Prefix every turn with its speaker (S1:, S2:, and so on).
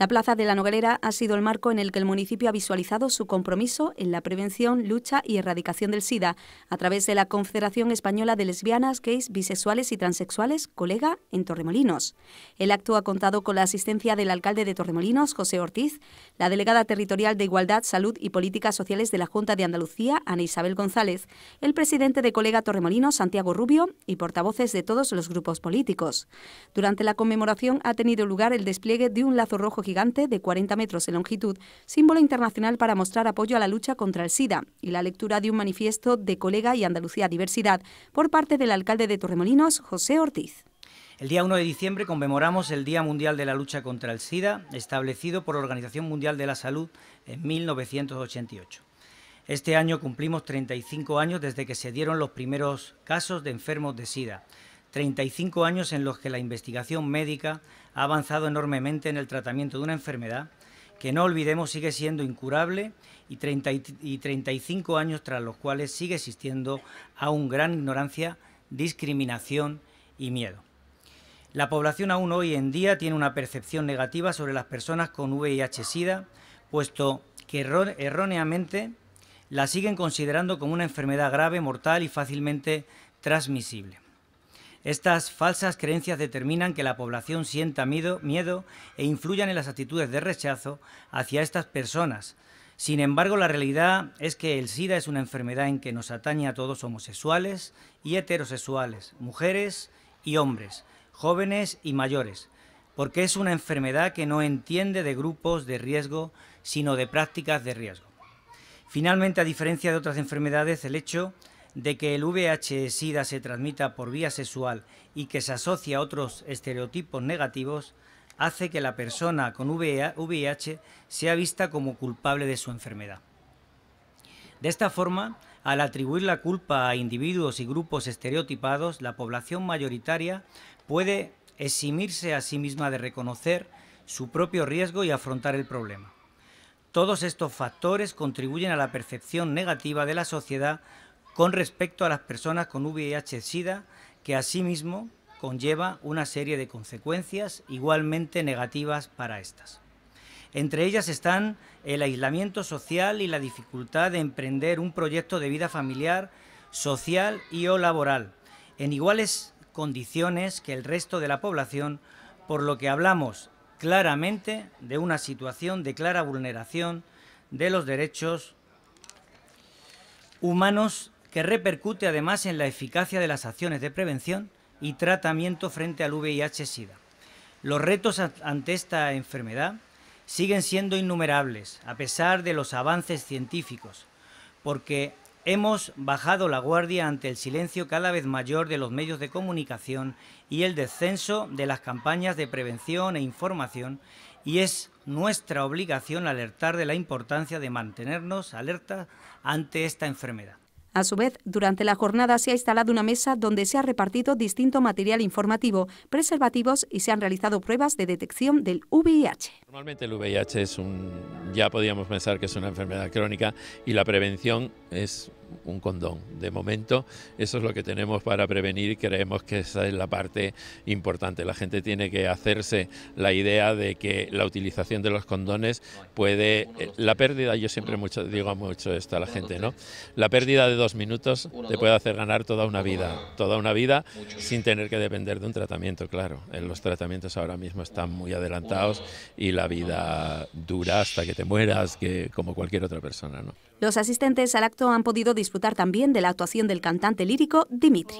S1: La Plaza de la Nogalera ha sido el marco en el que el municipio ha visualizado su compromiso en la prevención, lucha y erradicación del SIDA a través de la Confederación Española de Lesbianas, Gays, Bisexuales y Transexuales, colega, en Torremolinos. El acto ha contado con la asistencia del alcalde de Torremolinos, José Ortiz, la delegada territorial de Igualdad, Salud y Políticas Sociales de la Junta de Andalucía, Ana Isabel González, el presidente de colega Torremolinos, Santiago Rubio, y portavoces de todos los grupos políticos. Durante la conmemoración ha tenido lugar el despliegue de un lazo rojo gigante de 40 metros de longitud, símbolo internacional para mostrar apoyo a la lucha contra el SIDA, y la lectura de un manifiesto de Colega y Andalucía Diversidad por parte del alcalde de Torremolinos, José Ortiz.
S2: El día 1 de diciembre conmemoramos el Día Mundial de la Lucha contra el SIDA, establecido por la Organización Mundial de la Salud en 1988. Este año cumplimos 35 años desde que se dieron los primeros casos de enfermos de SIDA, 35 años en los que la investigación médica ha avanzado enormemente en el tratamiento de una enfermedad que no olvidemos sigue siendo incurable y, y 35 años tras los cuales sigue existiendo aún gran ignorancia, discriminación y miedo. La población aún hoy en día tiene una percepción negativa sobre las personas con VIH-Sida, puesto que erróneamente la siguen considerando como una enfermedad grave, mortal y fácilmente transmisible. Estas falsas creencias determinan que la población sienta miedo, e influyan en las actitudes de rechazo hacia estas personas. Sin embargo, la realidad es que el SIDA es una enfermedad en que nos atañe a todos homosexuales y heterosexuales, mujeres y hombres, jóvenes y mayores, porque es una enfermedad que no entiende de grupos de riesgo, sino de prácticas de riesgo. Finalmente, a diferencia de otras enfermedades, el hecho de que el VIH-Sida se transmita por vía sexual y que se asocia a otros estereotipos negativos, hace que la persona con VIH sea vista como culpable de su enfermedad. De esta forma, al atribuir la culpa a individuos y grupos estereotipados, la población mayoritaria puede eximirse a sí misma de reconocer su propio riesgo y afrontar el problema. Todos estos factores contribuyen a la percepción negativa de la sociedad con respecto a las personas con VIH-Sida, que asimismo conlleva una serie de consecuencias igualmente negativas para estas. Entre ellas están el aislamiento social y la dificultad de emprender un proyecto de vida familiar, social y o laboral, en iguales condiciones que el resto de la población, por lo que hablamos claramente de una situación de clara vulneración de los derechos humanos que repercute además en la eficacia de las acciones de prevención y tratamiento frente al VIH-Sida. Los retos ante esta enfermedad siguen siendo innumerables, a pesar de los avances científicos, porque hemos bajado la guardia ante el silencio cada vez mayor de los medios de comunicación y el descenso de las campañas de prevención e información, y es nuestra obligación alertar de la importancia de mantenernos alerta ante esta enfermedad.
S1: A su vez, durante la jornada se ha instalado una mesa donde se ha repartido distinto material informativo, preservativos y se han realizado pruebas de detección del VIH.
S3: Normalmente el VIH es un, ya podíamos pensar que es una enfermedad crónica y la prevención es un condón. De momento, eso es lo que tenemos para prevenir. y Creemos que esa es la parte importante. La gente tiene que hacerse la idea de que la utilización de los condones puede. Eh, la pérdida, yo siempre mucho, digo mucho esto a la gente, ¿no? La pérdida de dos minutos te puede hacer ganar toda una vida, toda una vida sin tener que depender de un tratamiento, claro. Los tratamientos ahora mismo están muy adelantados y la vida dura hasta que te mueras, que como cualquier otra persona, ¿no?
S1: Los asistentes al acto han podido disfrutar también de la actuación del cantante lírico Dimitri.